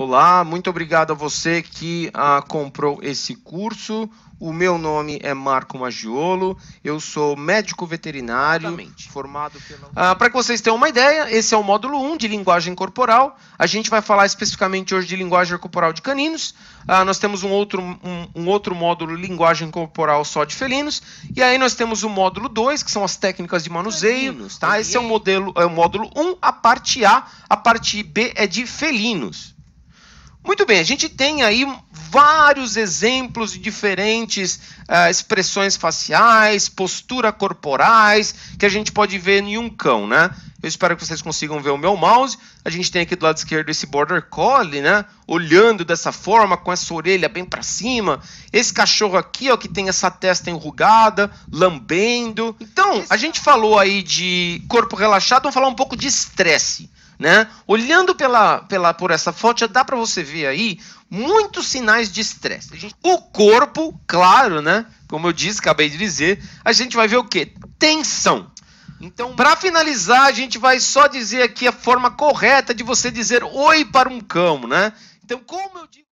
Olá, muito obrigado a você que ah, comprou esse curso. O meu nome é Marco Maggiolo, eu sou médico veterinário Exatamente. formado pela. Ah, Para que vocês tenham uma ideia, esse é o módulo 1 de linguagem corporal. A gente vai falar especificamente hoje de linguagem corporal de caninos. Ah, nós temos um outro, um, um outro módulo, linguagem corporal só de felinos. E aí nós temos o módulo 2, que são as técnicas de manuseio. Felinos, tá? tá esse é o modelo, é o módulo 1, a parte A, a parte B é de felinos. Muito bem, a gente tem aí vários exemplos de diferentes uh, expressões faciais, postura corporais, que a gente pode ver em um cão, né? Eu espero que vocês consigam ver o meu mouse. A gente tem aqui do lado esquerdo esse Border Collie, né? Olhando dessa forma, com essa orelha bem para cima. Esse cachorro aqui, ó, que tem essa testa enrugada, lambendo. Então, a gente falou aí de corpo relaxado, vamos falar um pouco de estresse. Né? Olhando pela, pela, por essa foto, já dá para você ver aí muitos sinais de estresse. O corpo, claro, né? Como eu disse, acabei de dizer, a gente vai ver o que? Tensão. Então, para finalizar, a gente vai só dizer aqui a forma correta de você dizer oi para um cão, né? Então, como eu digo.